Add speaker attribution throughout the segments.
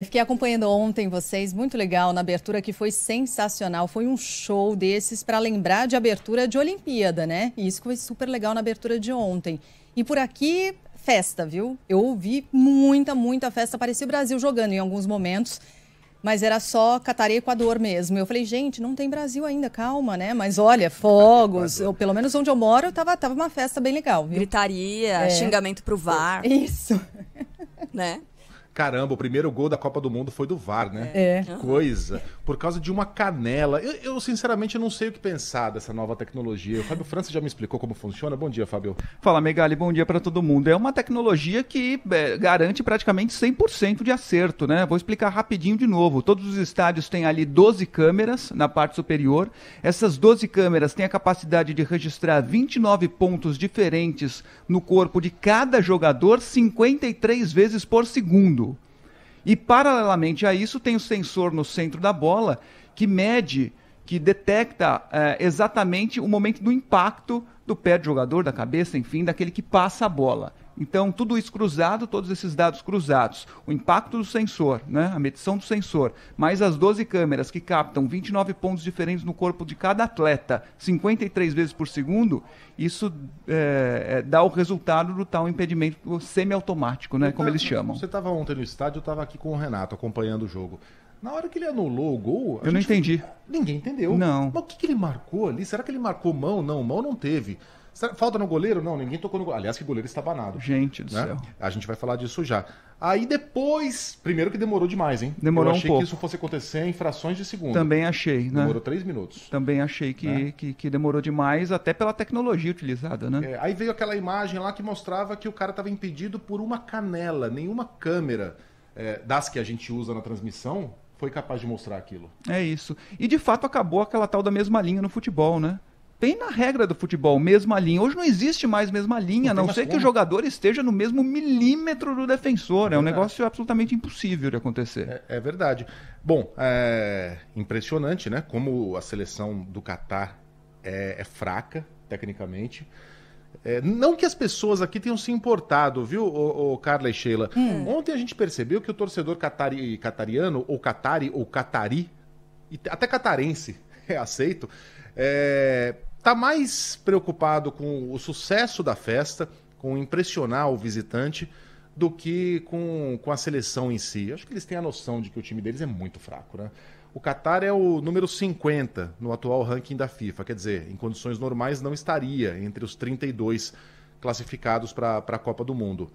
Speaker 1: Fiquei acompanhando ontem vocês, muito legal, na abertura que foi sensacional. Foi um show desses para lembrar de abertura de Olimpíada, né? E isso foi super legal na abertura de ontem. E por aqui, festa, viu? Eu ouvi muita, muita festa. Parecia o Brasil jogando em alguns momentos, mas era só Catar e Equador mesmo. Eu falei, gente, não tem Brasil ainda, calma, né? Mas olha, fogos, eu, pelo menos onde eu moro, tava, tava uma festa bem legal, viu? Gritaria, é. xingamento pro VAR. Isso. Né?
Speaker 2: Caramba, o primeiro gol da Copa do Mundo foi do VAR, né? É. Coisa. Por causa de uma canela. Eu, eu sinceramente, não sei
Speaker 3: o que pensar dessa nova tecnologia. O Fábio França já me explicou como funciona. Bom dia, Fábio. Fala, Megali. Bom dia para todo mundo. É uma tecnologia que é, garante praticamente 100% de acerto, né? Vou explicar rapidinho de novo. Todos os estádios têm ali 12 câmeras na parte superior. Essas 12 câmeras têm a capacidade de registrar 29 pontos diferentes no corpo de cada jogador 53 vezes por segundo. E paralelamente a isso tem o sensor no centro da bola que mede, que detecta é, exatamente o momento do impacto do pé do jogador, da cabeça, enfim, daquele que passa a bola. Então, tudo isso cruzado, todos esses dados cruzados, o impacto do sensor, né, a medição do sensor, mais as 12 câmeras que captam 29 pontos diferentes no corpo de cada atleta, 53 vezes por segundo, isso é, dá o resultado do tal impedimento semiautomático, né, como eles chamam. Você estava ontem no estádio, eu estava aqui com o Renato
Speaker 2: acompanhando o jogo. Na hora que ele anulou o gol. Eu não entendi.
Speaker 3: Ninguém entendeu. Não. Mas o que, que ele
Speaker 2: marcou ali? Será que ele marcou mão? Não, mão não teve. Falta no goleiro? Não, ninguém tocou no goleiro. Aliás, que goleiro está banado. Gente do né? céu. A gente vai falar disso já. Aí depois, primeiro que demorou
Speaker 3: demais, hein? Demorou um pouco. Eu achei que isso
Speaker 2: fosse acontecer em frações de segundo. Também
Speaker 3: achei, né? Demorou três minutos. Também achei que, né? que, que, demorou demais, até pela tecnologia utilizada, né?
Speaker 2: É, aí veio aquela imagem lá que mostrava que o cara estava impedido por uma canela, nenhuma câmera é, das que a gente
Speaker 3: usa na transmissão foi capaz de mostrar aquilo. É isso. E de fato acabou aquela tal da mesma linha no futebol, né? Tem na regra do futebol, mesma linha. Hoje não existe mais mesma linha, não a não ser que o jogador esteja no mesmo milímetro do defensor. É, é um negócio absolutamente impossível de acontecer.
Speaker 2: É, é verdade. Bom, é impressionante, né? Como a seleção do Catar é, é fraca, tecnicamente. É, não que as pessoas aqui tenham se importado, viu, o Carla e Sheila? Hum. Ontem a gente percebeu que o torcedor catari, catariano, ou catari, ou catari, até catarense é aceito, é, está mais preocupado com o sucesso da festa, com impressionar o visitante, do que com, com a seleção em si. Acho que eles têm a noção de que o time deles é muito fraco, né? O Qatar é o número 50 no atual ranking da FIFA, quer dizer, em condições normais não estaria entre os 32 classificados para a Copa do Mundo.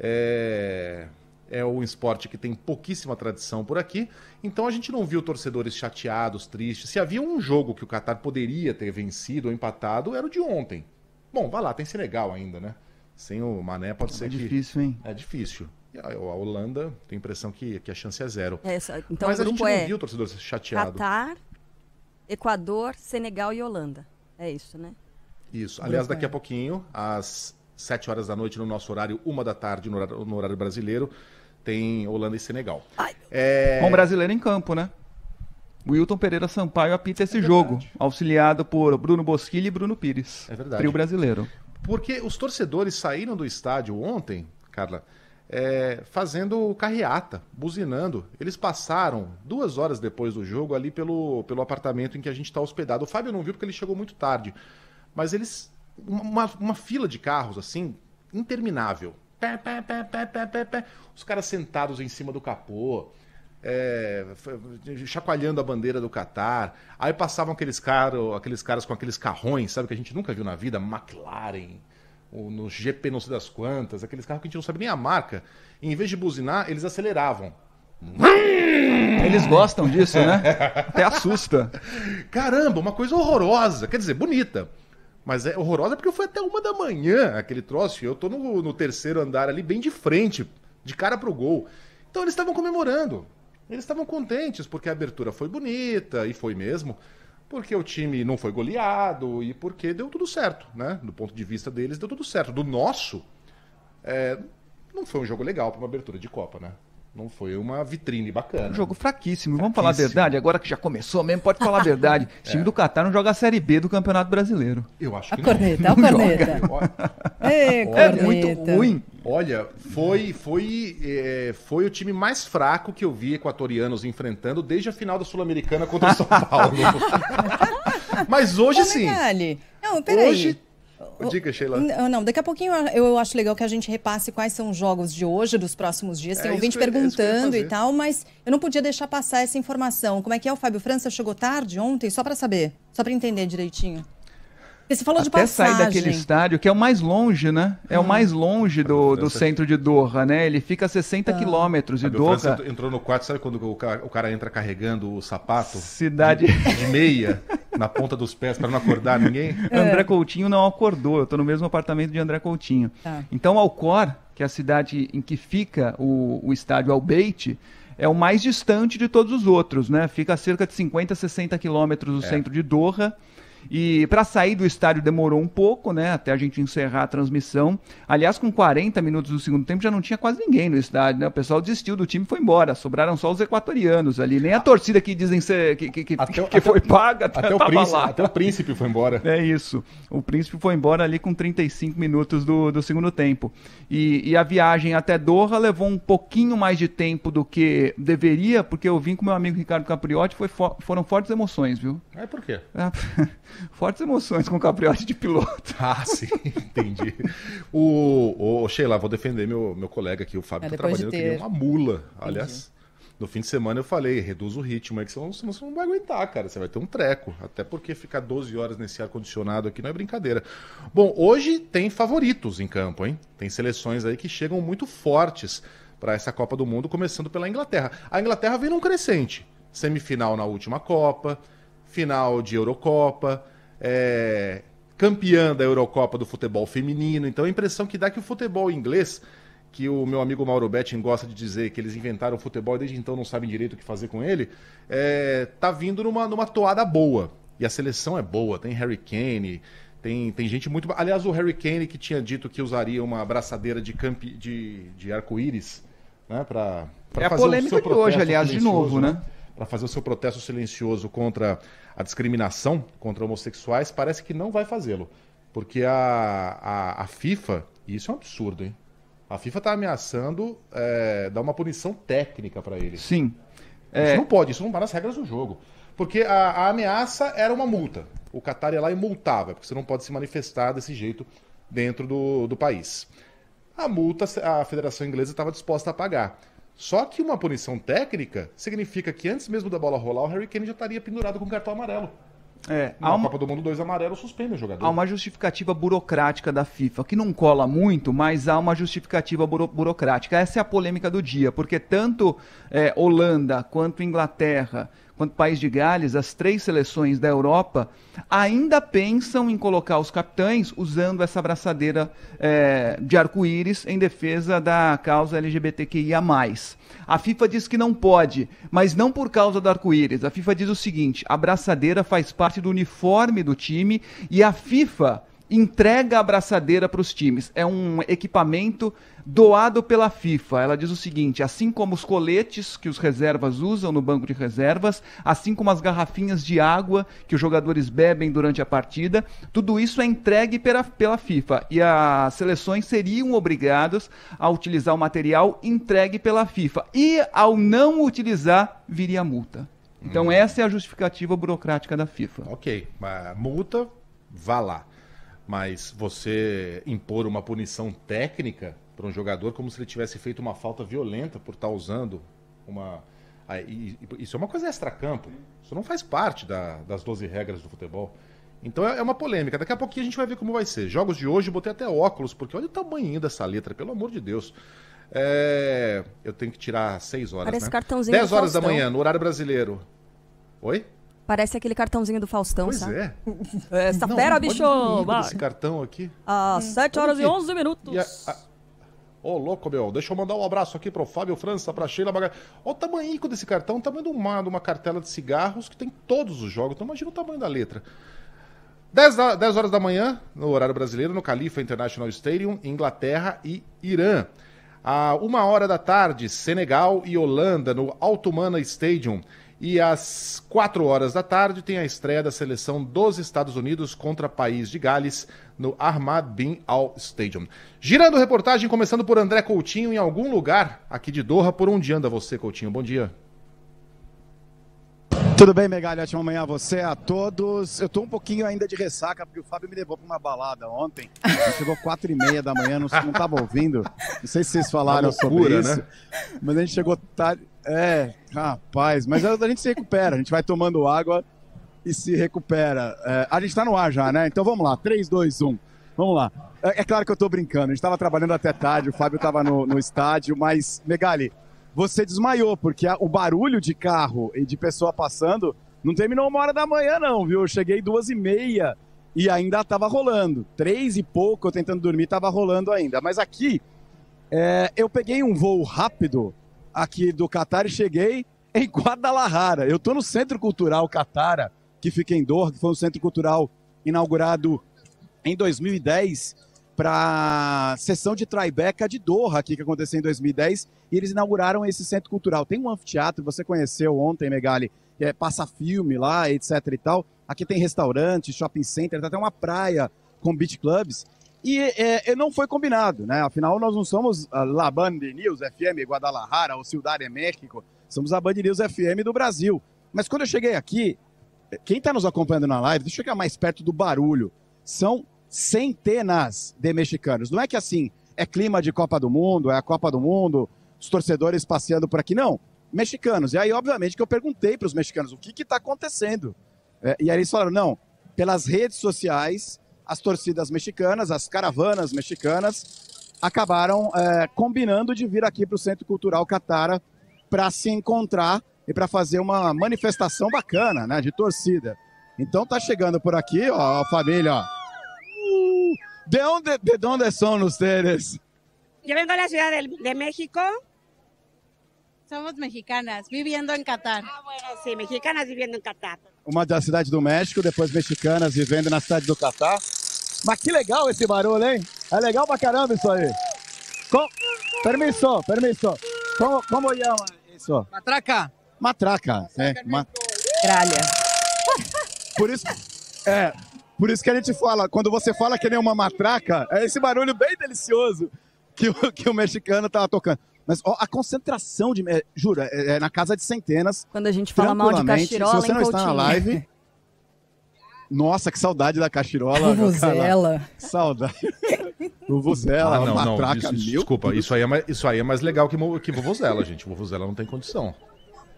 Speaker 2: É é um esporte que tem pouquíssima tradição por aqui, então a gente não viu torcedores chateados, tristes. Se havia um jogo que o Qatar poderia ter vencido ou empatado, era o de ontem. Bom, vai lá, tem Senegal ainda, né? Sem o Mané pode é ser difícil, que... É difícil, hein? É difícil. a, Holanda, tem a impressão que, que a chance é zero. É, então Mas a gente não é... viu torcedores chateados. Qatar,
Speaker 4: Equador, Senegal e Holanda. É isso, né?
Speaker 2: Isso. Aliás, daqui a pouquinho, às sete horas da noite no nosso horário, uma da tarde no horário, no horário brasileiro, tem Holanda e Senegal.
Speaker 3: é... Com o brasileiro em campo, né? Wilton Pereira Sampaio apita esse é jogo, auxiliado por Bruno Bosquilha e Bruno Pires. É verdade. Trio brasileiro.
Speaker 2: Porque os torcedores saíram do estádio ontem, Carla, é, fazendo carreata, buzinando. Eles passaram duas horas depois do jogo ali pelo, pelo apartamento em que a gente está hospedado. O Fábio não viu porque ele chegou muito tarde. Mas eles. Uma, uma fila de carros, assim, interminável. Pé, pé, pé, pé, pé, pé, pé. Os caras sentados em cima do capô, é, chacoalhando a bandeira do Catar. Aí passavam aqueles, caro, aqueles caras com aqueles carrões, sabe, que a gente nunca viu na vida, McLaren, no GP não sei das quantas, aqueles carros que a gente não sabe nem a marca. E, em vez de buzinar, eles aceleravam. Eles gostam disso, né? Até
Speaker 3: assusta.
Speaker 2: Caramba, uma coisa horrorosa. Quer dizer, bonita. Mas é horrorosa porque eu fui até uma da manhã aquele troço. E eu tô no, no terceiro andar ali, bem de frente, de cara pro gol. Então eles estavam comemorando. Eles estavam contentes porque a abertura foi bonita, e foi mesmo. Porque o time não foi goleado e porque deu tudo certo, né? Do ponto de vista deles, deu tudo certo. Do nosso, é, não foi um jogo legal para uma abertura de Copa, né? Não foi uma vitrine
Speaker 3: bacana. Um jogo fraquíssimo. Vamos falar a verdade, agora que já começou mesmo, pode falar a verdade. O é. time é. do Catar não joga a Série B do Campeonato Brasileiro. Eu acho que a não. Corneta, não a corneta. É corneta. É muito ruim.
Speaker 2: Olha, foi, foi, é, foi o time mais fraco que eu vi equatorianos enfrentando desde a final da Sul-Americana contra o São Paulo.
Speaker 1: Mas hoje Ô, sim. Não, peraí. Hoje Dica, Sheila. Não, ah, não, daqui a pouquinho eu acho legal que a gente repasse quais são os jogos de hoje, dos próximos dias. É Tem é, ouvinte perguntando é e tal, mas eu não podia deixar passar essa informação. Como é que é? O Fábio França chegou tarde ontem, só para saber, só para entender direitinho. Você falou de Até passagem. sair daquele
Speaker 3: estádio, que é o mais longe, né? É hum. o ah. mais longe do, do centro de Doha, né? Ele fica a 60 ah. quilômetros de a Doha. entrou no quarto, sabe quando o cara, o cara entra carregando o sapato? Cidade. de, de meia. na ponta dos pés para não acordar ninguém? É. André Coutinho não acordou, eu estou no mesmo apartamento de André Coutinho. Ah. Então, Alcor, que é a cidade em que fica o, o estádio Albeite, é o mais distante de todos os outros, né? Fica a cerca de 50, 60 quilômetros do é. centro de Doha. E para sair do estádio demorou um pouco, né? Até a gente encerrar a transmissão. Aliás, com 40 minutos do segundo tempo já não tinha quase ninguém no estádio, né? O pessoal desistiu do time e foi embora. Sobraram só os equatorianos ali. Nem a torcida que dizem ser, que, que, que, até, que até, foi paga até, até o príncipe, lá. Até o príncipe foi embora. É isso. O príncipe foi embora ali com 35 minutos do, do segundo tempo. E, e a viagem até Doha levou um pouquinho mais de tempo do que deveria, porque eu vim com meu amigo Ricardo Capriotti. Foi, foram fortes emoções, viu? É por quê? É... fortes emoções com capriote de piloto. Ah, sim, entendi. o,
Speaker 2: o Sheila, vou defender meu, meu colega aqui, o Fábio, é, tá trabalhando ter... que é uma mula. Entendi. Aliás, no fim de semana eu falei, reduz o ritmo aí, é que senão, você não vai aguentar, cara. Você vai ter um treco. Até porque ficar 12 horas nesse ar-condicionado aqui não é brincadeira. Bom, hoje tem favoritos em campo, hein? Tem seleções aí que chegam muito fortes para essa Copa do Mundo, começando pela Inglaterra. A Inglaterra vem num crescente. Semifinal na última Copa, final de Eurocopa, é, campeã da Eurocopa do futebol feminino. Então a impressão que dá é que o futebol inglês, que o meu amigo Mauro Betting gosta de dizer que eles inventaram o futebol e desde então não sabem direito o que fazer com ele, é, tá vindo numa, numa toada boa. E a seleção é boa, tem Harry Kane, tem, tem gente muito. Aliás, o Harry Kane que tinha dito que usaria uma abraçadeira de, campi... de, de arco-íris, né? Pra, pra é a polêmica de hoje, aliás, de novo, né? né? para fazer o seu protesto silencioso contra a discriminação contra homossexuais, parece que não vai fazê-lo. Porque a, a, a FIFA, e isso é um absurdo, hein? A FIFA está ameaçando é, dar uma punição técnica para ele. Sim. É... Isso não pode, isso não vai as regras do jogo. Porque a, a, ameaça era uma multa. O Qatar ia lá e multava, porque você não pode se manifestar desse jeito dentro do, do país. A multa a Federação Inglesa estava disposta a pagar. Só que uma punição técnica significa que antes mesmo da bola rolar, o Harry Kane já estaria pendurado com cartão amarelo. É, Na uma... Copa
Speaker 3: do Mundo 2 amarelo suspende o jogador. Há uma justificativa burocrática da FIFA, que não cola muito, mas há uma justificativa buro burocrática. Essa é a polêmica do dia, porque tanto é, Holanda quanto Inglaterra quanto País de Gales, as três seleções da Europa ainda pensam em colocar os capitães usando essa abraçadeira é, de arco-íris em defesa da causa LGBTQIA. A FIFA diz que não pode, mas não por causa do arco-íris. A FIFA diz o seguinte: a abraçadeira faz parte do uniforme do time e a FIFA entrega a abraçadeira para os times. É um equipamento doado pela FIFA. Ela diz o seguinte: assim como os coletes que os reservas usam no banco de reservas, assim como as garrafinhas de água que os jogadores bebem durante a partida, tudo isso é entregue pela, pela FIFA e as seleções seriam obrigadas a utilizar o material entregue pela FIFA. E ao não utilizar, viria multa. Então, hum. essa é a justificativa burocrática da FIFA. Ok,
Speaker 2: multa, vá lá. Mas você impor uma punição técnica para um jogador como se ele tivesse feito uma falta violenta por estar tá usando uma. Isso é uma coisa extra-campo. Isso não faz parte da, das 12 regras do futebol. Então é, é uma polêmica. Daqui a pouquinho a gente vai ver como vai ser. Jogos de hoje, botei até óculos, porque olha o tamanho dessa letra, pelo amor de Deus. É... Eu tenho que tirar 6 horas. Parece né? cartãozinho 10 horas da manhã, no horário brasileiro. Oi?
Speaker 4: Parece aquele cartãozinho do Faustão, pois sabe? é. Essa não, fera, não bicho! Esse
Speaker 2: cartão aqui.
Speaker 4: Às ah, hum, 7 horas e 11 minutos. E a, a...
Speaker 2: Ô, louco, meu. Deixa eu mandar um abraço aqui pro Fábio França, pra Sheila Magalhães. Olha o tamanho desse cartão, o tamanho de uma, de uma cartela de cigarros que tem todos os jogos. Então imagina o tamanho da letra. 10, da, 10 horas da manhã, no horário brasileiro, no Califa International Stadium, Inglaterra e Irã. À uma hora da tarde, Senegal e Holanda, no Altumana Stadium. E às 4 horas da tarde tem a estreia da seleção dos Estados Unidos contra o país de Gales no Ahmad Bin Al Stadium. Girando reportagem, começando por André Coutinho em algum lugar aqui de Doha. Por onde anda você, Coutinho? Bom dia. Tudo bem, Megalha? Ótima manhã a você, a todos. Eu tô um pouquinho
Speaker 5: ainda de ressaca, porque o Fábio me levou para uma balada ontem. chegou quatro e meia da manhã, não, estava ouvindo. Não sei se vocês falaram loucura, sobre isso. Né? Mas a gente chegou tarde. É, rapaz, mas a, gente se recupera, a gente vai tomando água e se recupera. É, a gente tá no ar já, né? Então vamos lá, 3, 2, 1, vamos lá. É, é claro que eu tô brincando, a gente tava trabalhando até tarde, o Fábio tava no, no estádio, mas, Megali, você desmaiou, porque a, o barulho de carro e de pessoa passando não terminou uma hora da manhã, não, viu? Eu cheguei duas e meia e ainda tava rolando. Três e pouco, eu tentando dormir, tava rolando ainda. Mas aqui, é, eu peguei um voo rápido aqui do Catar e cheguei em Guadalajara. Eu estou no Centro Cultural Catara, que fica em Doha, que foi um centro cultural inaugurado em 2010 para a sessão de Tribeca de Doha, aqui que aconteceu em 2010, e eles inauguraram esse centro cultural. Tem um anfiteatro, você conheceu ontem, Megali, é, passa filme lá, etc e tal. Aqui tem restaurante, shopping center, tem tá até uma praia com beach clubs. E é, é, não foi combinado, né? Afinal, nós não somos a La Band News FM Guadalajara ou Ciudad de México, somos a Band News FM do Brasil. Mas quando eu cheguei aqui, quem está nos acompanhando na live, deixa eu chegar mais perto do barulho. São centenas de mexicanos. Não é que assim, é clima de Copa do Mundo, é a Copa do Mundo, os torcedores passeando por aqui. Não, mexicanos. E aí, obviamente, que eu perguntei para os mexicanos o que está acontecendo. É, e aí eles falaram: não, pelas redes sociais as torcidas mexicanas, as caravanas mexicanas, acabaram é, combinando de vir aqui para o Centro Cultural Catara para se encontrar e para fazer uma manifestação bacana, né, de torcida. Então tá chegando por aqui, ó, a família, ó. Uh, de onde, de onde são vocês?
Speaker 1: Eu venho da cidade de, de México. Somos mexicanas, vivendo em Catar. Ah, bueno, sim, mexicanas vivendo em Catar.
Speaker 5: Uma da cidade do México, depois mexicanas vivendo na cidade do Catar. Mas que legal esse barulho, hein? É legal pra caramba isso aí. Com... permissão, permissão. Como, como chama isso? Matraca. Matraca, é, Matraca é. Por isso, é, por isso que a gente fala, quando você fala que nem uma matraca, é esse barulho bem delicioso que o, que o mexicano tava tocando. Mas ó, a concentração de. É, jura, é, é, na casa de centenas. Quando a gente fala mal de cachirola, Se você não está na live, Nossa, que saudade da Caxirola. Vuvuzela. Saudade.
Speaker 2: Vuvuzela, ah, não, matraca, isso, mil. Desculpa, isso aí, é mais, isso aí é mais legal que, que Vuvuzela, gente. Vuvuzela não tem condição.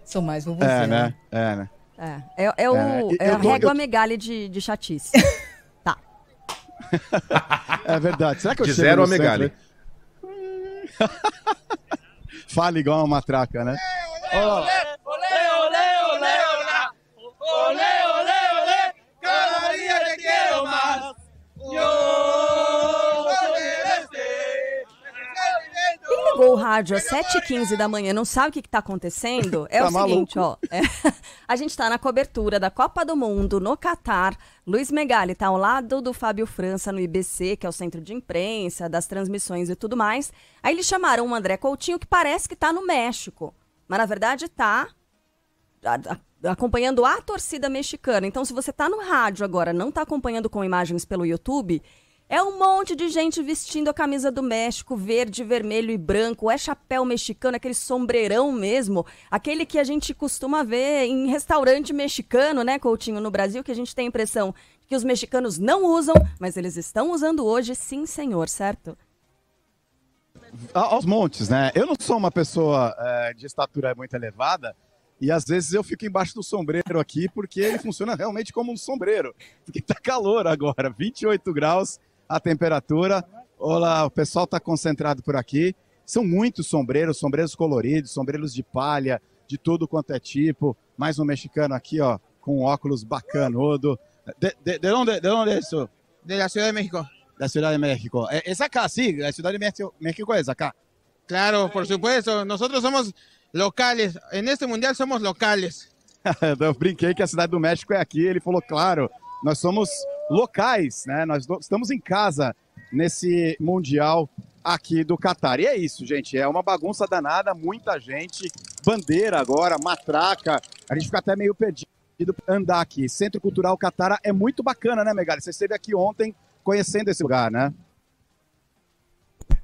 Speaker 4: São mais Vuvuzela. É, né? É, né? É, é, é o, é, é a tô, régua eu... megalha de, de chatice. tá.
Speaker 5: é verdade. Será que eu De zero a megalha. Fale igual uma matraca, né?
Speaker 4: Olé, olé, olé, ligou o rádio às 7h15 da manhã não sabe o que está acontecendo, é tá o maluco. seguinte, ó. É, a gente está na cobertura da Copa do Mundo no Catar. Luiz Megali está ao lado do Fábio França no IBC, que é o centro de imprensa, das transmissões e tudo mais. Aí eles chamaram o André Coutinho, que parece que está no México. Mas na verdade está acompanhando a torcida mexicana. Então, se você está no rádio agora, não está acompanhando com imagens pelo YouTube, é um monte de gente vestindo a camisa do México, verde, vermelho e branco. É chapéu mexicano, aquele sombreirão mesmo. Aquele que a gente costuma ver em restaurante mexicano, né, Coutinho, no Brasil, que a gente tem a impressão que os mexicanos não usam, mas eles estão usando hoje, sim, senhor, certo?
Speaker 5: A, ah, aos montes, né? Eu não sou uma pessoa é, de estatura muito elevada, e às vezes eu fico embaixo do sombreiro aqui, porque ele funciona realmente como um sombreiro. Porque tá calor agora, 28 graus a temperatura. Olá, o pessoal está concentrado por aqui. São muitos sombreiros, sombreiros coloridos, sombreiros de palha, de tudo quanto é tipo. Mais um mexicano aqui, ó, com óculos bacanudo. De, de, de onde, de onde é isso? De la Ciudad de México. Da Ciudad de México. É, é es acá, sí, la Ciudad de México, México é es acá. Claro, por supuesto. Nosotros somos locales. En este mundial somos locales. Eu brinquei que a cidade do México é aqui. Ele falou, claro, nós somos locais, né? Nós estamos em casa nesse Mundial aqui do Catar. E é isso, gente. É uma bagunça danada, muita gente, bandeira agora, matraca. A gente fica até meio perdido andar aqui. Centro Cultural Catara é muito bacana,
Speaker 2: né, Megali? Você esteve aqui ontem conhecendo esse lugar, né?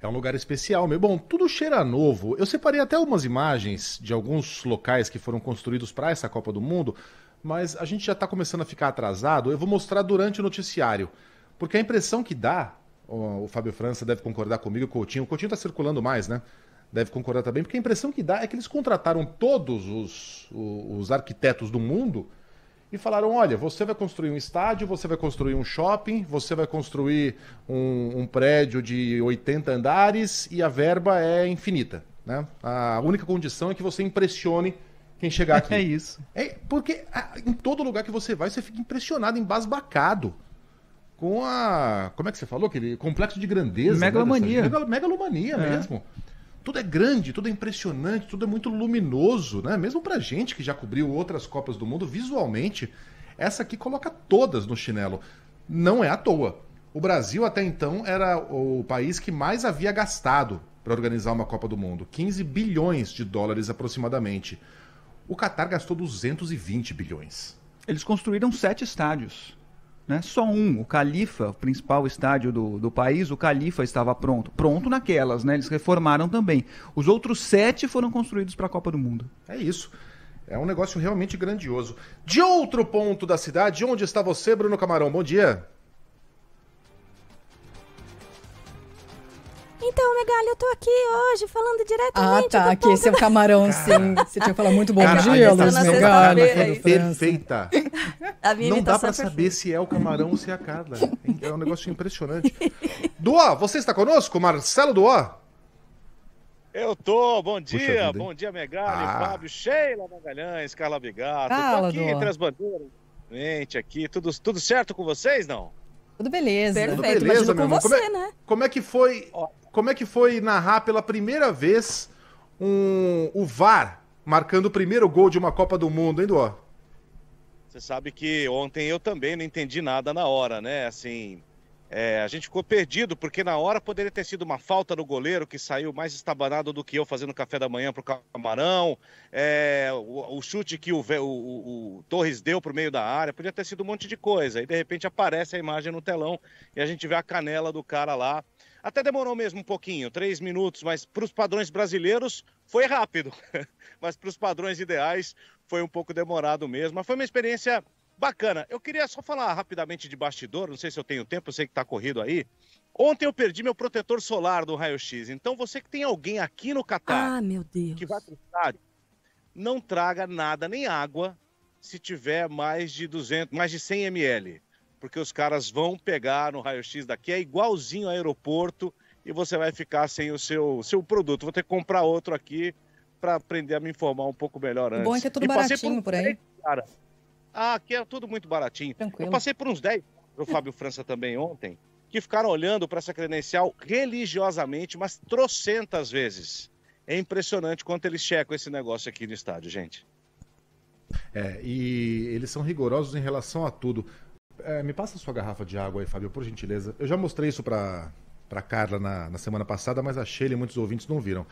Speaker 2: É um lugar especial, meu. Bom, tudo cheira novo. Eu separei até algumas imagens de alguns locais que foram construídos para essa Copa do Mundo mas a gente já está começando a ficar atrasado. Eu vou mostrar durante o noticiário. Porque a impressão que dá, o Fábio França deve concordar comigo, o Coutinho. O Coutinho está circulando mais, né? Deve concordar também, porque a impressão que dá é que eles contrataram todos os, os arquitetos do mundo e falaram: olha, você vai construir um estádio, você vai construir um shopping, você vai construir um, um prédio de 80 andares e a verba é infinita. Né? A única condição é que você impressione quem chegar aqui. É isso. É, porque ah, em todo lugar que você vai, você fica impressionado, embasbacado com a. Como é que você falou? Aquele complexo de grandeza. Né, megalomania. Né, megalomania é. mesmo. Tudo é grande, tudo é impressionante, tudo é muito luminoso, né? Mesmo pra gente que já cobriu outras Copas do Mundo visualmente, essa aqui coloca todas no chinelo. Não é à toa. O Brasil até então era o país que mais havia gastado para organizar uma Copa do Mundo, 15 bilhões de dólares aproximadamente. O
Speaker 3: Qatar gastou 220 bilhões. Eles construíram sete estádios. Né? Só um, o Califa, o principal estádio do, do país, o Califa estava pronto. Pronto naquelas, né? Eles reformaram também. Os outros sete foram construídos para a Copa do Mundo. É isso.
Speaker 2: É um negócio realmente grandioso. De outro ponto da cidade, onde está você, Bruno Camarão? Bom
Speaker 1: dia. Então, Megali, eu tô aqui hoje falando diretamente. Ah, tá. Aqui, esse é o camarão, sim. Você tinha que falar muito bom dia,
Speaker 2: Luz Megali. Perfeita.
Speaker 4: A minha Não dá pra perfeita.
Speaker 2: saber se é o camarão ou se é a Carla. É um negócio impressionante. Duó, você está conosco, Marcelo Duó?
Speaker 6: Eu tô, bom dia, vida, bom dia Megali, ah. Fábio, Sheila Magalhães, Carla Bigato, Cala, tô aqui entre as bandeiras, gente aqui, tudo, tudo certo com vocês,
Speaker 1: não? Tudo beleza. Perfeito, Tudo beleza, meu com Você, como é, né?
Speaker 2: Como é que foi como é que foi narrar pela primeira vez um, o VAR marcando o primeiro gol de uma Copa do Mundo, hein, Duó?
Speaker 6: Você sabe que ontem eu também não entendi nada na hora, né? Assim, é, a gente ficou perdido, porque na hora poderia ter sido uma falta do goleiro que saiu mais estabanado do que eu fazendo café da manhã para o Camarão. É, o, o, chute que o, o, o Torres deu para o meio da área, podia ter sido um monte de coisa. E de repente aparece a imagem no telão e a gente vê a canela do cara lá até demorou mesmo um pouquinho, três minutos, mas para os padrões brasileiros foi rápido. mas para os padrões ideais foi um pouco demorado mesmo. Mas foi uma experiência bacana. Eu queria só falar rapidamente de bastidor, não sei se eu tenho tempo, eu sei que está corrido aí. Ontem eu perdi meu protetor solar do raio-x. Então você que tem alguém aqui no Catar ah, que vai para o estádio, não traga nada, nem água, se tiver mais de 200, mais de 100 ml porque os caras vão pegar no raio-x daqui, é igualzinho ao aeroporto, e você vai ficar sem o seu, seu produto. Vou ter que comprar outro aqui para aprender a me informar um pouco melhor antes. Bom é que é tudo baratinho por, por, aí. Cara. Ah, aqui é tudo muito baratinho. Tranquilo. Eu passei por uns 10 o Fábio França também ontem, que ficaram olhando para essa credencial religiosamente, mas trocentas vezes. É impressionante quanto eles checam esse negócio aqui no estádio, gente.
Speaker 2: É, e eles são rigorosos em relação a tudo. É, me passa a sua garrafa de água aí, Fábio, por gentileza. Eu já mostrei isso para para Carla na, na, semana passada, mas a Sheila e muitos ouvintes não viram.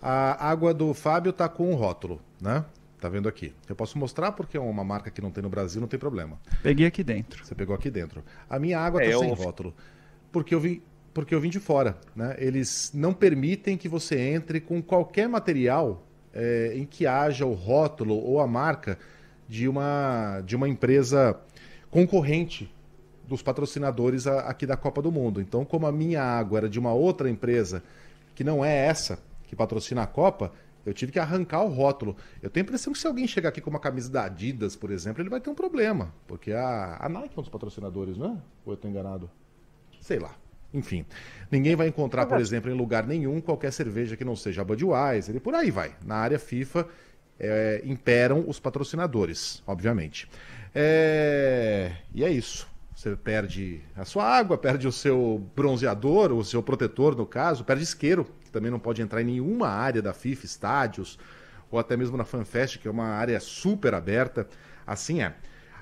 Speaker 2: A água do Fábio tá com um rótulo, né? Tá vendo aqui. Eu posso mostrar porque é uma marca que não tem no Brasil, não tem problema. Peguei aqui dentro. Você pegou aqui dentro. A minha água é, tá eu... É sem rótulo. Porque eu vim porque eu vim de fora, né? Eles não permitem que você entre com qualquer material é, em que haja o rótulo ou a marca de uma de uma empresa concorrente dos patrocinadores aqui da Copa do Mundo. Então, como a minha água era de uma outra empresa que não é essa que patrocina a Copa, eu tive que arrancar o rótulo. Eu tenho a impressão que se alguém chegar aqui com uma camisa da Adidas, por exemplo, ele vai ter um problema. Porque a, a Nike é um dos patrocinadores, não é? Ou eu estou enganado? Sei lá. Enfim, ninguém vai encontrar, por exemplo, em lugar nenhum qualquer cerveja que não seja Budweiser e por aí vai. Na área FIFA, é, imperam os patrocinadores, obviamente. É, e é isso. Você perde a sua água, perde o seu bronzeador, o seu protetor, no caso, perde isqueiro, que também não pode entrar em nenhuma área da FIFA, estádios, ou até mesmo na FanFest, que é uma área super aberta. Assim é.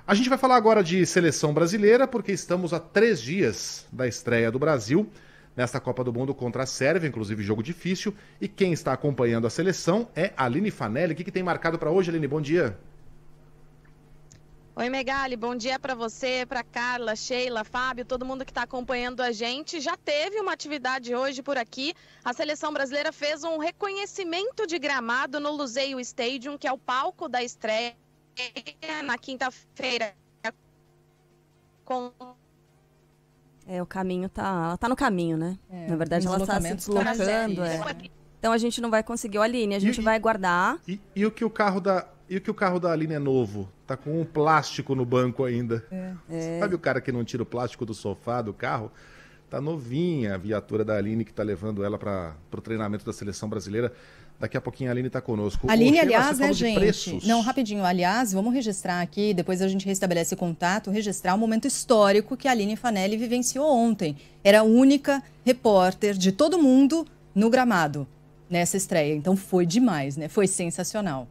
Speaker 2: A gente vai falar agora de seleção brasileira, porque estamos a três dias da estreia do Brasil nesta Copa do Mundo contra a Sérvia, inclusive jogo difícil. E quem está acompanhando a seleção é Aline Fanelli. O que, que tem marcado para hoje, Aline? Bom dia.
Speaker 4: Oi, Megali, bom dia para você, para Carla, Sheila, Fábio, todo mundo que está acompanhando a gente. Já teve uma atividade hoje por aqui. A seleção brasileira fez um reconhecimento de gramado no Luseio Stadium, que é o palco da estreia na quinta-feira. Com é, o caminho tá. Ela tá no caminho, né? É, Na verdade, ela tá se tá deslocando. É. Então a gente não vai conseguir. o Aline, a gente e, vai guardar. E, e, o que o carro da. E o
Speaker 2: que o carro da Aline é novo? Tá com um plástico no banco ainda. É. é. Sabe o cara que não tira o plástico do sofá do carro? Tá novinha a viatura da Aline que tá levando ela para o treinamento da seleção brasileira. Daqui a pouquinho a Aline está conosco. Aline, aliás, né, gente? Preços. Não,
Speaker 1: rapidinho. Aliás, vamos registrar aqui, depois a gente restabelece contato, registrar o um momento histórico que a Aline Fanelli vivenciou ontem. Era a única repórter de todo mundo no gramado nessa estreia. Então foi demais, né? Foi sensacional.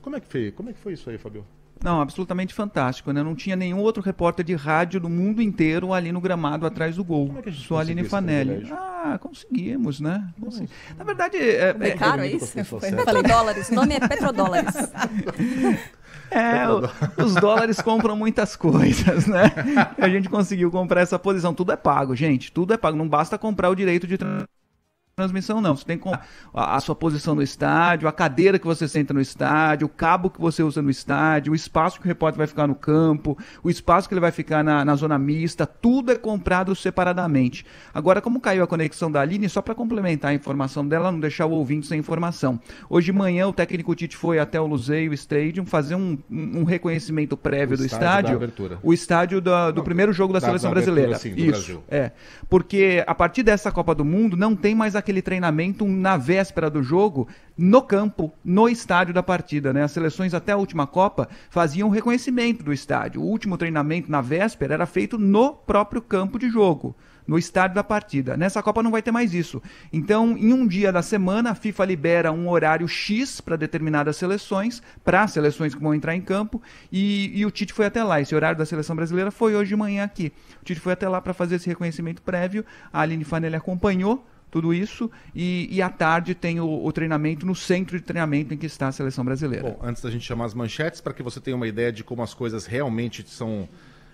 Speaker 3: Como é que foi, Como é que foi isso aí, Fabio? Não, absolutamente fantástico. Né? Não tinha nenhum outro repórter de rádio no mundo inteiro ali no gramado atrás do gol. Como é que a gente Aline Fanelli. Ah, conseguimos, né? Assim? Consegui... Na verdade. É, é, caro é isso? Petrodólares. o nome é Petrodólares. É, o, os dólares compram muitas coisas, né? A gente conseguiu comprar essa posição. Tudo é pago, gente. Tudo é pago. Não basta comprar o direito de transmissão, não. Você tem que a, sua posição no estádio, a cadeira que você senta no estádio, o cabo que você usa no estádio, o espaço que o repórter vai ficar no campo, o espaço que ele vai ficar na, na zona mista, tudo é comprado separadamente. Agora, como caiu a conexão da Aline, só para complementar a informação dela, não deixar o ouvinte sem informação. Hoje de manhã, o técnico Tite foi até o Luseio Stadium fazer um, um reconhecimento prévio o do estádio. o estádio do, do não, primeiro jogo da, da seleção da abertura, brasileira. Sim, Isso. Brasil. É. Porque a partir dessa Copa do Mundo, não tem mais a aquele treinamento na véspera do jogo, no campo, no estádio da partida. Né? As seleções até a última Copa faziam reconhecimento do estádio. O último treinamento na véspera era feito no próprio campo de jogo no estádio da partida. Nessa Copa não vai ter mais isso. Então, em um dia da semana, a FIFA libera um horário X para determinadas seleções, para seleções que vão entrar em campo, e, e, o Tite foi até lá. Esse horário da seleção brasileira foi hoje de manhã aqui. O Tite foi até lá para fazer esse reconhecimento prévio, a Aline Fanelli acompanhou tudo isso. E, e à tarde tem o, o, treinamento no centro de treinamento em que está a seleção
Speaker 2: brasileira. Bom, antes da gente chamar as manchetes, para que você tenha uma ideia de como as coisas realmente são.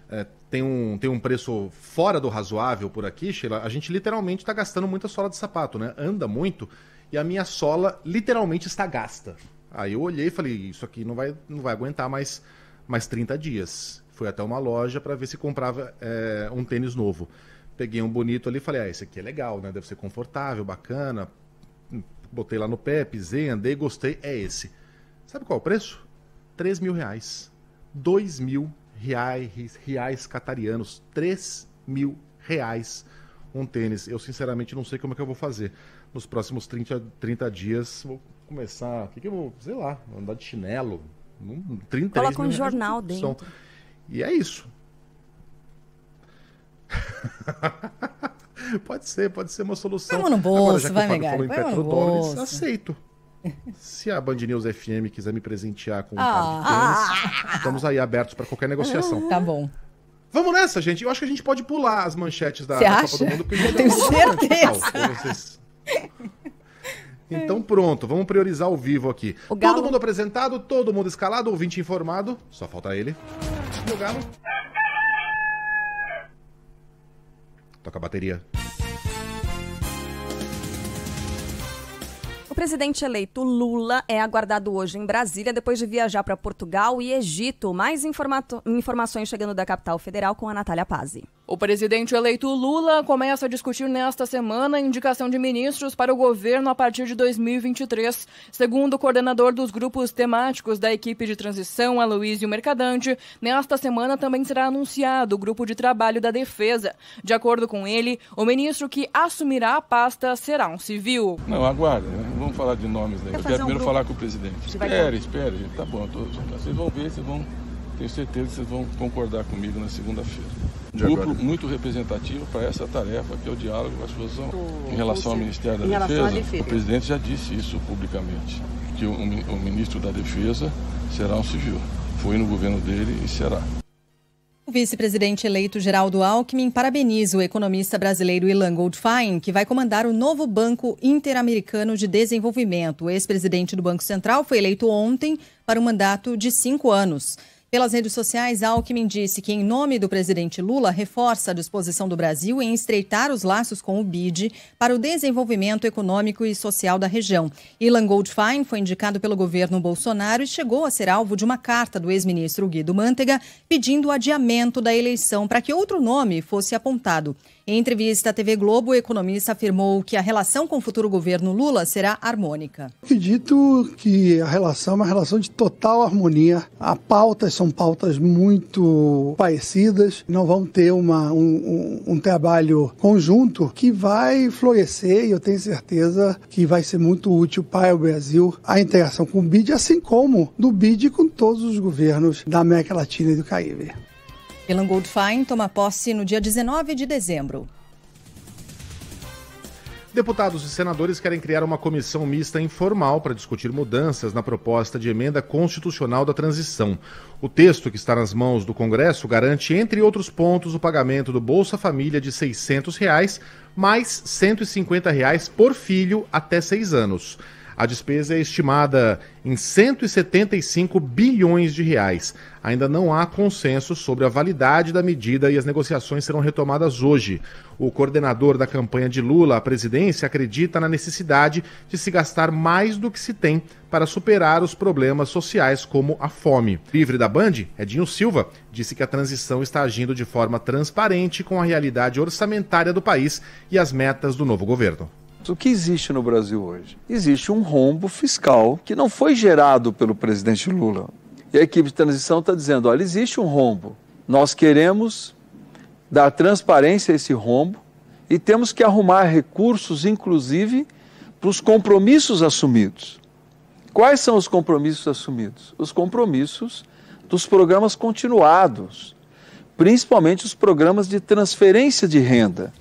Speaker 2: É, tem, um, tem um preço fora do razoável por aqui, Sheila. A gente literalmente está gastando muita sola de sapato, né? Anda muito e a minha sola literalmente está gasta. Aí eu olhei e falei: Isso aqui não vai, não vai aguentar mais, mais 30 dias. Fui até uma loja para ver se comprava é, um tênis novo. Peguei um bonito ali e falei, ah, esse aqui é legal, né? Deve ser confortável, bacana. Botei lá no pé, pisei, andei, gostei. É esse. Sabe qual é o preço? 3 mil reais. 2 mil reais, reais catarianos. 3 mil reais um tênis. Eu sinceramente não sei como é que eu vou fazer. Nos próximos 30, 30 dias, vou começar. O que, que eu vou, sei lá, andar de chinelo. 30 hum, Coloca um é jornal dentro. E é isso. pode ser, pode ser uma solução. Vai no bolso, Agora, já vai, o aceito. Se a Band News FM quiser me presentear com um ah. de tênis, ah. estamos aí abertos para qualquer negociação. Ah, tá bom. Vamos nessa, gente. Eu acho que a gente pode pular as manchetes da, da Copa do Mundo. Eu tenho certeza. Então pronto, vamos priorizar ao vivo aqui. Galo... Todo mundo apresentado, todo mundo escalado, ouvinte informado. Só falta ele. E o Galo... Toca a bateria.
Speaker 4: O presidente eleito Lula é aguardado hoje em Brasília depois de viajar para Portugal e Egito. Mais informações chegando da capital federal com a Natália Pazzi. O presidente eleito Lula começa a discutir nesta semana a indicação de ministros para o governo a partir de 2023. Segundo o coordenador dos grupos temáticos da equipe de transição, Aloysio Mercadante, nesta semana também será anunciado o grupo de trabalho da defesa. De acordo com ele, o ministro que assumirá a pasta será um civil. Não,
Speaker 7: aguarde, né? vamos falar de nomes aí. Né? Eu quero primeiro falar com o presidente. Espere, espere, gente. Tá bom, tô... vocês vão ver, vocês vão. Tenho certeza que vocês vão concordar comigo na segunda-feira grupo muito representativo para essa tarefa que é o diálogo com as pessoas Em relação ao Ministério da Defesa, o presidente já disse isso publicamente, que o, o ministro da Defesa será um civil. Foi no governo dele e será.
Speaker 1: O vice-presidente eleito Geraldo Alckmin parabeniza o economista brasileiro Ilan Goldfein, que vai comandar o novo Banco Interamericano de Desenvolvimento. O ex-presidente do Banco Central foi eleito ontem para um mandato de cinco anos. Pelas redes sociais, Alckmin disse que, em nome do presidente Lula, reforça a disposição do Brasil em estreitar os laços com o BID para o desenvolvimento econômico e social da região. Ilan Goldfein foi indicado pelo governo Bolsonaro e chegou a ser alvo de uma carta do ex-ministro Guido Mantega pedindo o adiamento da eleição para que outro nome fosse apontado. Em entrevista à TV Globo, o economista afirmou que a relação com o futuro governo Lula será harmônica.
Speaker 3: Acredito que a relação é uma relação de total harmonia. A pauta é são pautas muito parecidas, não vão ter uma, um, um, um trabalho conjunto que vai florescer e eu tenho certeza que vai ser muito útil para o Brasil a interação com o BID, assim como do BID com todos os governos da América Latina e do Caribe.
Speaker 1: Elan Goldfein toma posse no dia 19 de dezembro.
Speaker 2: Deputados e senadores querem criar uma comissão mista informal para discutir mudanças na proposta de emenda constitucional da transição. O texto que está nas mãos do Congresso garante, entre outros pontos, o pagamento do Bolsa Família de R$ 600, reais, mais R$ 150 reais por filho até seis anos. A despesa é estimada em 175 bilhões de reais. Ainda não há consenso sobre a validade da medida e as negociações serão retomadas hoje. O coordenador da campanha de Lula à presidência acredita na necessidade de se gastar mais do que se tem para superar os problemas sociais como a fome. Livre da Band, Edinho Silva disse que a transição está agindo de forma transparente com a realidade orçamentária do país e as metas do novo governo.
Speaker 3: O que existe no Brasil hoje? Existe um rombo fiscal que não foi gerado pelo presidente Lula. E a equipe de transição está dizendo: olha, existe um rombo. Nós queremos dar transparência a esse rombo e temos que arrumar recursos, inclusive, para os compromissos assumidos. Quais são os compromissos assumidos? Os compromissos dos programas continuados, principalmente os programas de transferência de renda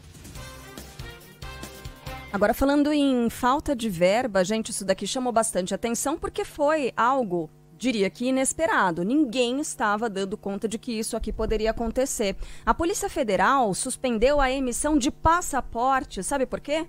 Speaker 4: Agora, falando em falta de verba, gente, isso daqui chamou bastante atenção porque foi algo diria que inesperado. Ninguém estava dando conta de que isso aqui poderia acontecer. A Polícia Federal suspendeu a emissão de passaporte, sabe por quê?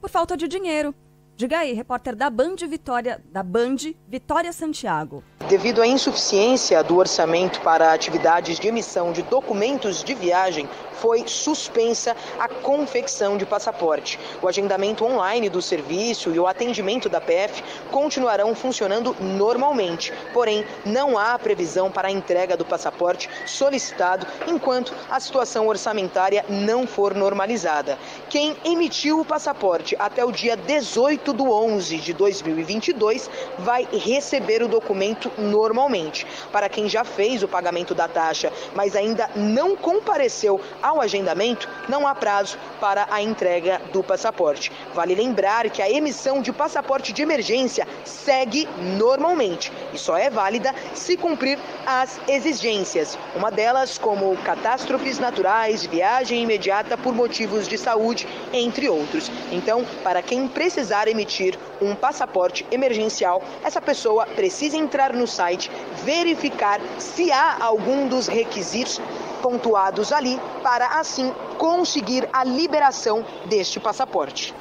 Speaker 4: Por falta de dinheiro. Diga aí, repórter da Band Vitória, da Band Vitória
Speaker 8: Santiago. Devido à insuficiência do orçamento para atividades de emissão de documentos de viagem, foi suspensa a confecção de passaporte. O agendamento online do serviço e o atendimento da PF continuarão funcionando normalmente, porém, não há previsão para a entrega do passaporte solicitado enquanto a situação orçamentária não for normalizada. Quem emitiu o passaporte até o dia 18 do 11 de 2022 vai receber o documento normalmente. Para quem já fez o pagamento da taxa, mas ainda não compareceu ao ao agendamento, não há prazo para a entrega do passaporte. Vale lembrar que a emissão de passaporte de emergência segue normalmente e só é válida se cumprir as exigências, uma delas como catástrofes naturais, viagem imediata por motivos de saúde, entre outros. Então, para quem precisar emitir um passaporte emergencial, essa pessoa precisa entrar no site, verificar se há algum dos requisitos pontuados ali para assim conseguir a liberação deste passaporte.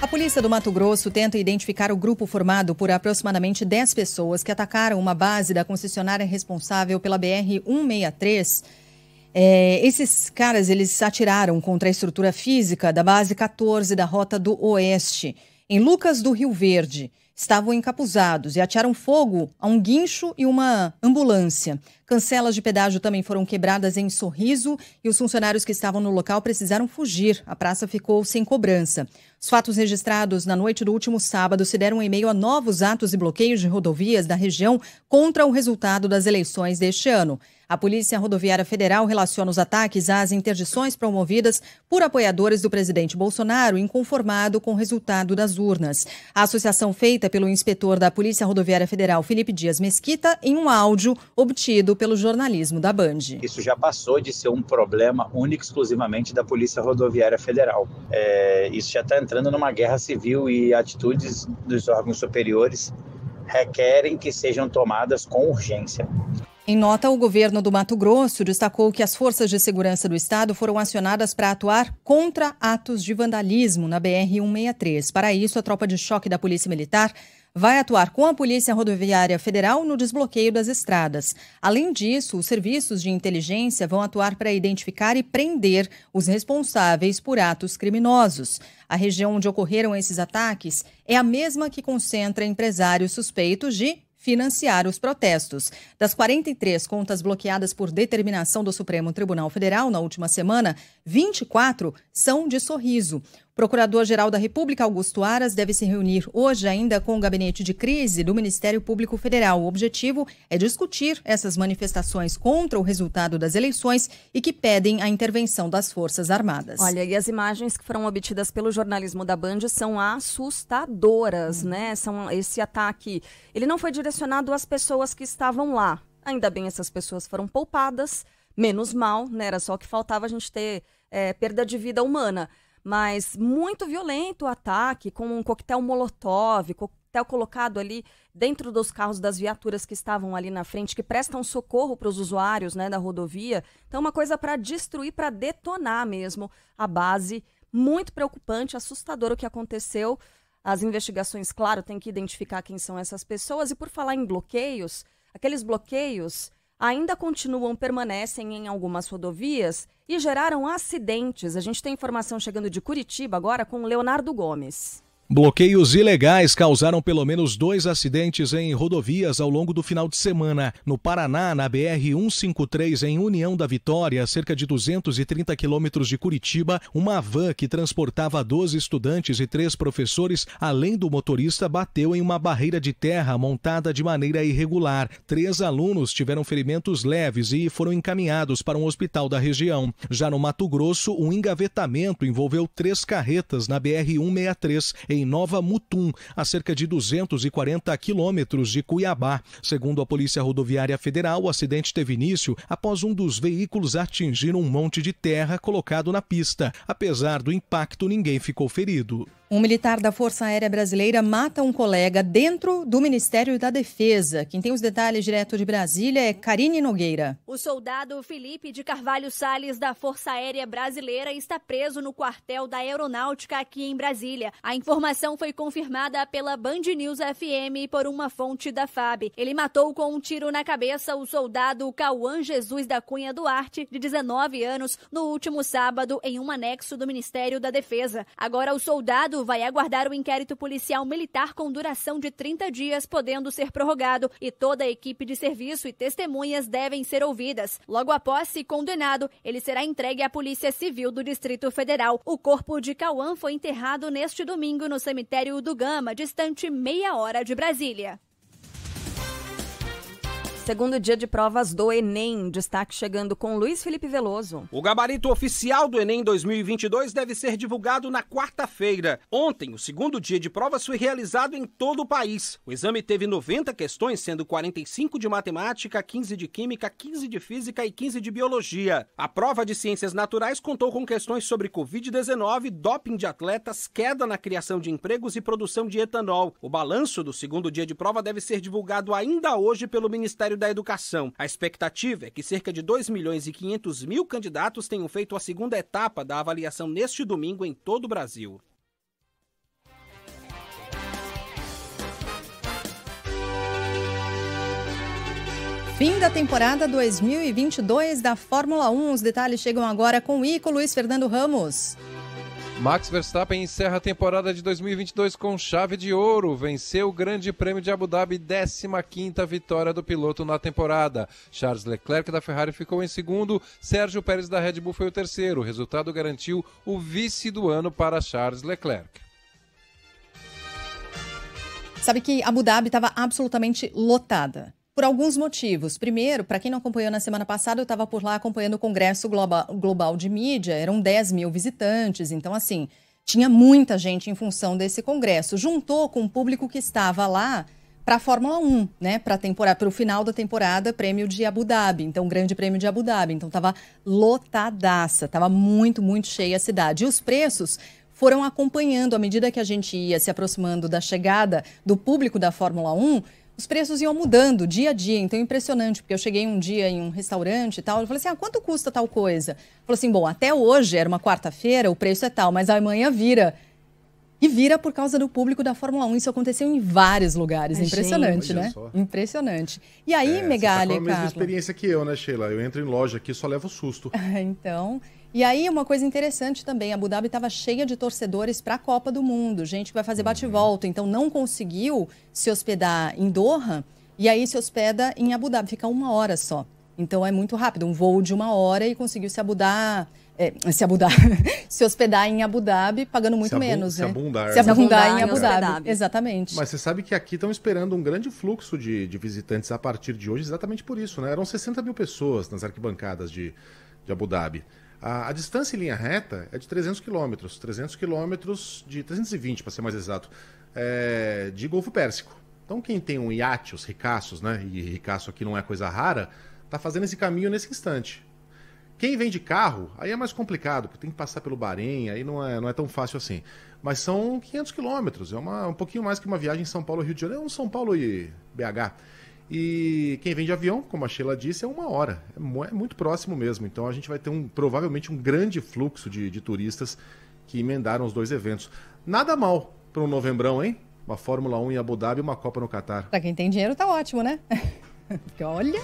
Speaker 1: A polícia do Mato Grosso tenta identificar o grupo formado por aproximadamente 10 pessoas que atacaram uma base da concessionária responsável pela BR 163. É, esses caras eles atiraram contra a estrutura física da base 14 da Rota do Oeste em Lucas do Rio Verde, estavam encapuzados e atearam fogo a um guincho e uma ambulância. Cancelas de pedágio também foram quebradas em sorriso e os funcionários que estavam no local precisaram fugir. A praça ficou sem cobrança. Os fatos registrados na noite do último sábado se deram em meio a novos atos e bloqueios de rodovias da região contra o resultado das eleições deste ano. A Polícia Rodoviária Federal relaciona os ataques às interdições promovidas por apoiadores do presidente Bolsonaro, inconformado com o resultado das urnas. A associação feita pelo inspetor da Polícia Rodoviária Federal, Felipe Dias Mesquita, em um áudio obtido pelo jornalismo da Band.
Speaker 5: Isso já passou de ser um problema único exclusivamente da Polícia Rodoviária Federal. É, isso já está entrando numa guerra civil e atitudes dos órgãos superiores requerem que sejam tomadas com urgência.
Speaker 1: Em nota, o governo do Mato Grosso destacou que as forças de segurança do estado foram acionadas para atuar contra atos de vandalismo na BR-163. Para isso, a tropa de choque da Polícia Militar vai atuar com a Polícia Rodoviária Federal no desbloqueio das estradas. Além disso, os serviços de inteligência vão atuar para identificar e prender os responsáveis por atos criminosos. A região onde ocorreram esses ataques é a mesma que concentra empresários suspeitos de financiar os protestos. Das 43 contas bloqueadas por determinação do Supremo Tribunal Federal na última semana, 24 são de sorriso. Procurador-Geral da República, Augusto Aras, deve se reunir hoje ainda com o gabinete de crise do Ministério Público Federal. O objetivo é discutir essas manifestações contra o resultado das eleições e que pedem a intervenção das Forças Armadas. Olha,
Speaker 4: e as imagens que foram obtidas pelo jornalismo da Band são assustadoras, hum. né? São esse ataque. Ele não foi direcionado às pessoas que estavam lá. Ainda bem essas pessoas foram poupadas, menos mal, né? Era só que faltava a gente ter é, perda de vida humana mas muito violento o ataque, com um coquetel molotov, coquetel colocado ali dentro dos carros das viaturas que estavam ali na frente, que prestam socorro para os usuários né, da rodovia. Então, uma coisa para destruir, para detonar mesmo a base. Muito preocupante, assustador o que aconteceu. As investigações, claro, têm que identificar quem são essas pessoas. E por falar em bloqueios, aqueles bloqueios ainda continuam, permanecem em algumas rodovias e geraram acidentes. A gente tem informação chegando de Curitiba agora com Leonardo Gomes.
Speaker 6: Bloqueios ilegais causaram pelo menos dois acidentes em rodovias ao longo do final de semana. No Paraná, na BR-153, em União da Vitória, a cerca de 230 quilômetros de Curitiba, uma van que transportava 12 estudantes e três professores, além do motorista, bateu em uma barreira de terra montada de maneira irregular. Três alunos tiveram ferimentos leves e foram encaminhados para um hospital da região. Já no Mato Grosso, um engavetamento envolveu três carretas na BR-163, em em Nova Mutum, a cerca de 240 quilômetros de Cuiabá. Segundo a Polícia Rodoviária Federal, o acidente teve início após um dos veículos atingir um monte de terra colocado na pista. Apesar do impacto, ninguém ficou ferido.
Speaker 1: Um militar da Força Aérea Brasileira mata um colega dentro do Ministério da Defesa. Quem tem os detalhes direto de Brasília é Karine Nogueira.
Speaker 4: O soldado Felipe de Carvalho Sales da Força Aérea Brasileira está preso no quartel da Aeronáutica aqui em Brasília. A informação foi confirmada pela Band News FM por uma fonte da FAB. Ele matou com um tiro na cabeça o soldado Cauã Jesus da Cunha Duarte, de 19 anos, no último sábado em um anexo do Ministério da Defesa. Agora o soldado vai aguardar o inquérito policial militar com duração de 30 dias, podendo ser prorrogado, e toda a equipe de serviço e testemunhas devem ser ouvidas. Logo após se condenado, ele será entregue à Polícia Civil do Distrito Federal. O corpo de Cauã foi enterrado neste domingo no cemitério do Gama, distante meia hora de Brasília. Segundo dia de provas do Enem, destaque chegando com Luiz Felipe Veloso.
Speaker 3: O gabarito oficial do Enem 2022 deve ser divulgado na quarta-feira. Ontem, o segundo dia de provas foi realizado em todo o país. O exame teve 90 questões, sendo 45 de matemática, 15 de química, 15 de física e 15 de biologia. A prova de ciências naturais contou com questões sobre Covid-19, doping de atletas, queda na criação de empregos e produção de etanol. O balanço do segundo dia de prova deve ser divulgado ainda hoje pelo Ministério Ministério da Educação. A expectativa é que cerca de 2 milhões e 500 mil candidatos tenham feito a segunda etapa da avaliação neste domingo em todo o Brasil.
Speaker 1: Fim da temporada 2022 da Fórmula 1. Os detalhes chegam agora com o Ico Luiz Fernando Ramos.
Speaker 2: Max Verstappen encerra a temporada de 2022 com chave de ouro. Venceu o Grande Prêmio de Abu Dhabi, 15ª vitória do piloto na temporada. Charles Leclerc da Ferrari ficou em segundo, Sérgio Pérez da Red Bull foi o terceiro. O resultado garantiu o vice do ano para Charles Leclerc.
Speaker 1: Sabe que Abu Dhabi estava absolutamente lotada por alguns motivos. Primeiro, para quem não acompanhou na semana passada, eu estava por lá acompanhando o Congresso Global de Mídia, eram 10 mil visitantes, então, assim, tinha muita gente em função desse congresso. Juntou com o público que estava lá para a Fórmula 1, né? Para o final da temporada, prêmio de Abu Dhabi, então grande prêmio de Abu Dhabi. Então estava lotadaça, estava muito, muito cheia a cidade. E os preços foram acompanhando à medida que a gente ia se aproximando da chegada do público da Fórmula 1 os preços iam mudando dia a dia, então é impressionante, porque eu cheguei um dia em um restaurante e tal, eu falei assim, ah, quanto custa tal coisa? Falou assim, bom, até hoje, era uma quarta-feira, o preço é tal, mas amanhã vira. E vira por causa do público da Fórmula 1. Isso aconteceu em vários lugares. Ai, Impressionante, gente, né? Só. Impressionante. E aí, é, Megali, você tá com a mesma Carla... experiência
Speaker 2: que eu, né, Sheila? Eu entro em loja aqui e só levo susto.
Speaker 1: então... E aí, uma coisa interessante também, a Abu Dhabi estava cheia de torcedores para a Copa do Mundo, gente que vai fazer bate-volta, uhum. então não conseguiu se hospedar em Doha, e aí se hospeda em Abu Dhabi, fica uma hora só. Então é muito rápido, um voo de uma hora e conseguiu se abudar, é, se abudar, se hospedar em Abu Dhabi, pagando muito se menos, se né? Abundar, se abundar em Abu Dhabi, exatamente. Mas
Speaker 2: você sabe que aqui estão esperando um grande fluxo de, de visitantes a partir de hoje, exatamente por isso, né? Eram 60 mil pessoas nas arquibancadas de, de Abu Dhabi. A, a, distância em linha reta é de 300 km, 300 km de 320 para ser mais exato, é, de Golfo Pérsico. Então quem tem um iate, os ricaços, né? E ricaço aqui não é coisa rara, tá fazendo esse caminho nesse instante. Quem vem de carro, aí é mais complicado, porque tem que passar pelo Bahrein, aí não é, não é tão fácil assim. Mas são 500 quilômetros, é uma, um pouquinho mais que uma viagem São Paulo-Rio de Janeiro, é um São Paulo e BH. E quem vem de avião, como a Sheila disse, é uma hora. É, é muito próximo mesmo. Então a gente vai ter um, provavelmente um grande fluxo de, de turistas que emendaram os dois eventos. Nada mal para um novembrão, hein? Uma Fórmula 1 em Abu Dhabi e uma Copa no Catar.
Speaker 1: Para quem tem dinheiro, tá ótimo, né? Porque olha.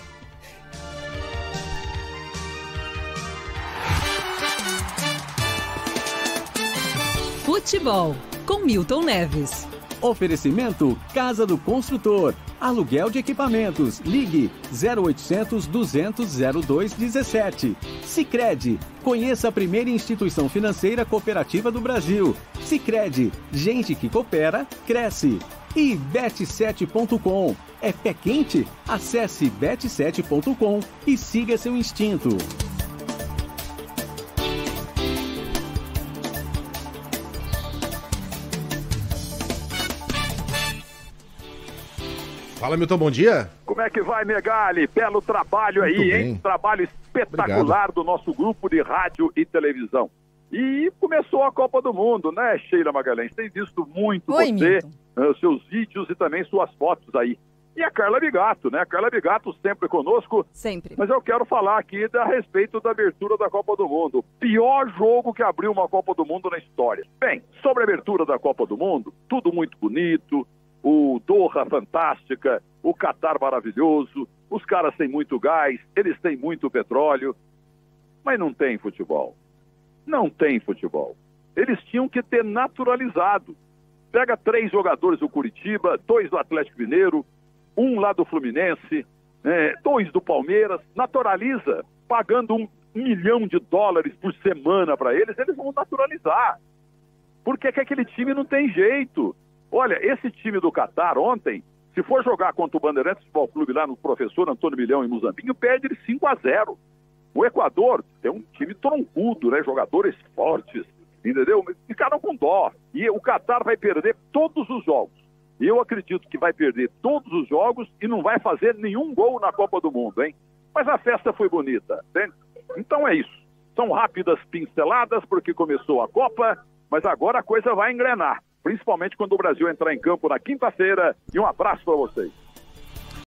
Speaker 1: Futebol com
Speaker 5: Milton Neves. Oferecimento Casa do Construtor. Aluguel de equipamentos.
Speaker 6: Ligue 0800 200 0217. Sicredi. Conheça a primeira instituição financeira cooperativa do Brasil. Sicredi. Gente que coopera cresce. E bet7.com. É pé quente? Acesse bet7.com e siga seu instinto.
Speaker 2: Fala, Milton, bom dia.
Speaker 7: Como é que vai, Megali? Belo trabalho Muito aí, bem. hein? Trabalho espetacular Obrigado. do nosso grupo de rádio e televisão. E começou a Copa do Mundo, né, Sheila Magalhães? Tem visto muito Oi, você, ah, seus vídeos e também suas fotos aí. E a Carla Bigato, né? A Carla Bigato sempre conosco. Sempre. Mas eu quero falar aqui a respeito da abertura da Copa do Mundo. Pior jogo que abriu uma Copa do Mundo na história. Bem, sobre a abertura da Copa do Mundo, tudo muito bonito, o Doha fantástica, o Catar maravilhoso, os caras têm muito gás, eles têm muito petróleo, mas não tem futebol. Não tem futebol. Eles tinham que ter naturalizado. Pega três jogadores do Curitiba, dois do Atlético Mineiro, um lá do Fluminense, é, dois do Palmeiras, naturaliza, pagando um milhão de dólares por semana para eles, eles vão naturalizar. Porque é que aquele time não tem jeito. Olha, esse time do Catar ontem, se for jogar contra o Bandeirantes Futebol Clube lá no professor Antônio Milhão em Muzambinho, perde ele 5 a 0 O Equador tem um time troncudo, né? Jogadores fortes, entendeu? Ficaram com dó. E o Catar vai perder todos os jogos. Eu acredito que vai perder todos os jogos e não vai fazer nenhum gol na Copa do Mundo, hein? Mas a festa foi bonita, entende? Né? Então é isso. São rápidas pinceladas porque começou a Copa, mas agora a coisa vai engrenar principalmente quando o Brasil entrar em campo na quinta-feira. E um abraço para vocês.